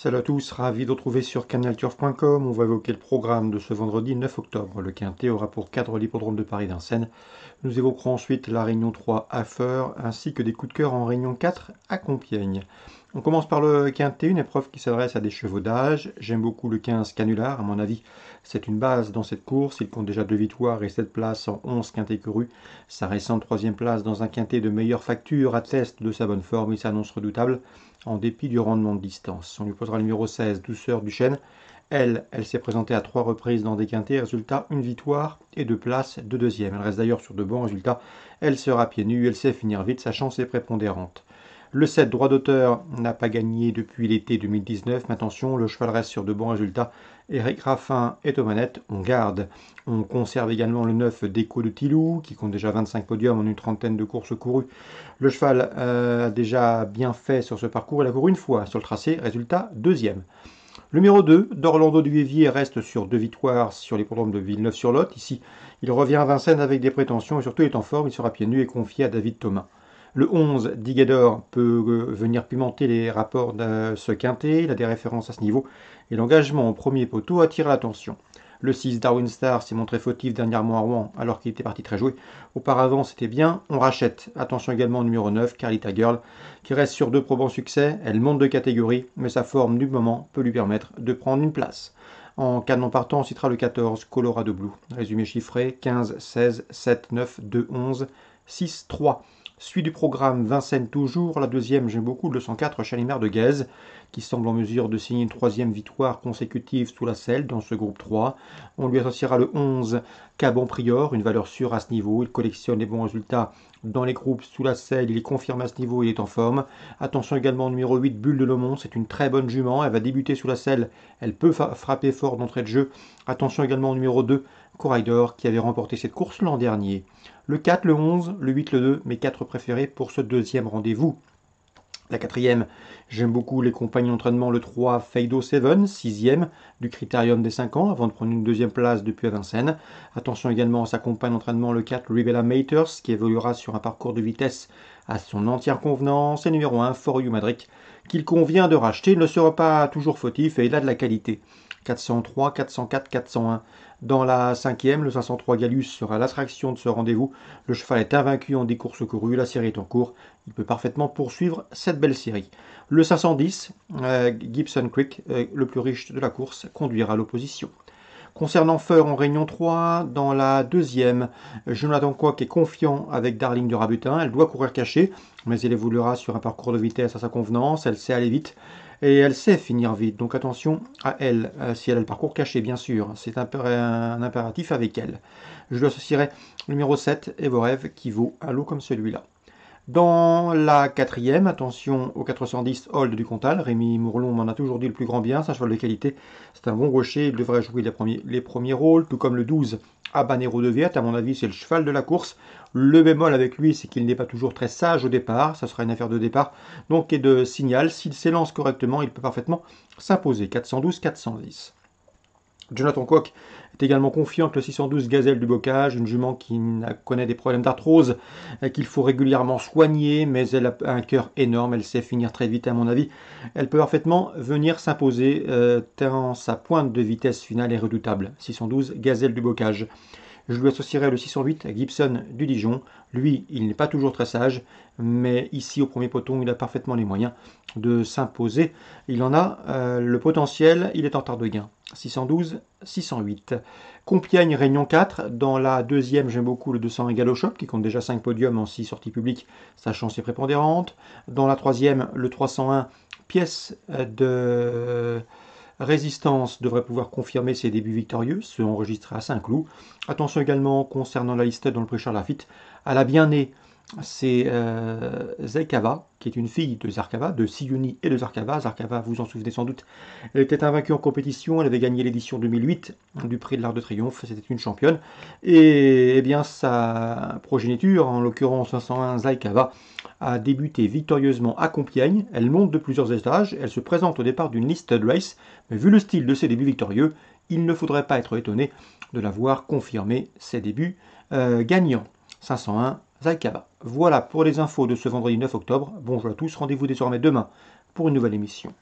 Salut à tous, ravi de retrouver sur canalturf.com. On va évoquer le programme de ce vendredi 9 octobre. Le Quintet aura pour cadre l'hippodrome de Paris vincennes Nous évoquerons ensuite la Réunion 3 à Feur ainsi que des coups de cœur en Réunion 4 à Compiègne. On commence par le quintet, une épreuve qui s'adresse à des chevaux d'âge. J'aime beaucoup le 15 canular, à mon avis, c'est une base dans cette course. Il compte déjà deux victoires et 7 places en 11 quintets courus. Sa récente troisième place dans un quintet de meilleure facture atteste de sa bonne forme. et s'annonce redoutable en dépit du rendement de distance. On lui posera le numéro 16, douceur du chêne. Elle, elle s'est présentée à trois reprises dans des quintets, résultat une victoire et deux places de deuxième. Elle reste d'ailleurs sur de bons résultats. Elle sera pieds nus, elle sait finir vite, sa chance est prépondérante. Le 7, droit d'auteur, n'a pas gagné depuis l'été 2019. Mais attention, le cheval reste sur de bons résultats. Eric Raffin est aux manettes, on garde. On conserve également le 9 déco de Tilou, qui compte déjà 25 podiums en une trentaine de courses courues. Le cheval euh, a déjà bien fait sur ce parcours, il a couru une fois sur le tracé, résultat deuxième. Le numéro 2, d'Orlando Duévier, reste sur deux victoires sur les programmes de Villeneuve-sur-Lot. Ici, il revient à Vincennes avec des prétentions et surtout est en forme, il sera pieds nus et confié à David Thomas. Le 11, Digador peut euh, venir pimenter les rapports de ce quintet, il a des références à ce niveau, et l'engagement au premier poteau attire l'attention. Le 6, Darwin Star s'est montré fautif dernièrement à Rouen, alors qu'il était parti très joué. Auparavant, c'était bien, on rachète. Attention également au numéro 9, Carlita Girl, qui reste sur deux probants succès. Elle monte de catégorie, mais sa forme du moment peut lui permettre de prendre une place. En cas de non partant, on citera le 14, Colorado Blue. Résumé chiffré 15, 16, 7, 9, 2, 11, 6, 3. Suite du programme Vincennes toujours, la deuxième, j'aime beaucoup, le 104 Chalimard de Guèze, qui semble en mesure de signer une troisième victoire consécutive sous la selle dans ce groupe 3. On lui associera le 11 Cabon Prior, une valeur sûre à ce niveau. Il collectionne les bons résultats dans les groupes sous la selle, il est confirmé à ce niveau, il est en forme. Attention également au numéro 8 Bulle de Lomont, c'est une très bonne jument, elle va débuter sous la selle, elle peut frapper fort d'entrée de jeu. Attention également au numéro 2 Corridor qui avait remporté cette course l'an dernier le 4, le 11, le 8, le 2, mes 4 préférés pour ce deuxième rendez-vous. La quatrième, j'aime beaucoup les compagnies d'entraînement, le 3, Feido 7, 6e du critérium des 5 ans, avant de prendre une deuxième place depuis à Vincennes. Attention également à sa compagne d'entraînement, le 4, Rivella Maters, qui évoluera sur un parcours de vitesse à son entière convenance et numéro 1 For You qu'il convient de racheter ne sera pas toujours fautif et il a de la qualité. 403, 404, 401. Dans la cinquième, le 503 Gallus sera l'attraction de ce rendez-vous. Le cheval est invaincu en des courses courues, la série est en cours. Il peut parfaitement poursuivre cette belle série. Le 510, euh, Gibson Creek, euh, le plus riche de la course, conduira l'opposition. Concernant Feur en Réunion 3, dans la deuxième, Jonathan qui est confiant avec Darling Rabutin. Elle doit courir cachée, mais elle évoluera sur un parcours de vitesse à sa convenance. Elle sait aller vite et elle sait finir vite. Donc attention à elle, euh, si elle a le parcours caché, bien sûr. C'est un impératif avec elle. Je lui associerai numéro 7, et vos rêves qui vaut un lot comme celui-là. Dans la quatrième, attention au 410 Hold du Comtal. Rémi Mourlon m'en a toujours dit le plus grand bien, c'est un cheval de qualité. C'est un bon rocher, il devrait jouer les premiers, rôles, tout comme le 12 Banero de Viette. À mon avis, c'est le cheval de la course. Le bémol avec lui, c'est qu'il n'est pas toujours très sage au départ. Ça sera une affaire de départ. Donc, et de signal, s'il s'élance correctement, il peut parfaitement s'imposer. 412, 410. Jonathan Coq également confiant que le 612 gazelle du bocage, une jument qui connaît des problèmes d'arthrose, euh, qu'il faut régulièrement soigner, mais elle a un cœur énorme, elle sait finir très vite à mon avis. Elle peut parfaitement venir s'imposer euh, tant sa pointe de vitesse finale est redoutable. 612 gazelle du bocage. Je lui associerai le 608 à Gibson du Dijon. Lui, il n'est pas toujours très sage, mais ici au premier poton, il a parfaitement les moyens de s'imposer. Il en a euh, le potentiel, il est en retard de gain. 612, 608. Compiègne, Réunion 4. Dans la deuxième, j'aime beaucoup le 201 Galoshop, qui compte déjà 5 podiums en 6 sorties publiques, sa chance est prépondérante. Dans la troisième, le 301, pièce de résistance, devrait pouvoir confirmer ses débuts victorieux, ceux enregistrés à Saint-Cloud. Attention également concernant la liste dans le pré Lafitte, à la bien-née c'est euh, qui est une fille de Zarkava, de Siyuni et de Zarkava. Zarkava, vous en souvenez sans doute, elle était invaincue en compétition, elle avait gagné l'édition 2008 du prix de l'Art de Triomphe, c'était une championne. Et, eh bien sa progéniture, en l'occurrence 501 Zaikava, a débuté victorieusement à Compiègne. Elle monte de plusieurs étages, elle se présente au départ d'une listed race, mais vu le style de ses débuts victorieux, il ne faudrait pas être étonné de la voir confirmer ses débuts euh, gagnants. 501 voilà pour les infos de ce vendredi 9 octobre. Bonjour à tous, rendez-vous désormais demain pour une nouvelle émission.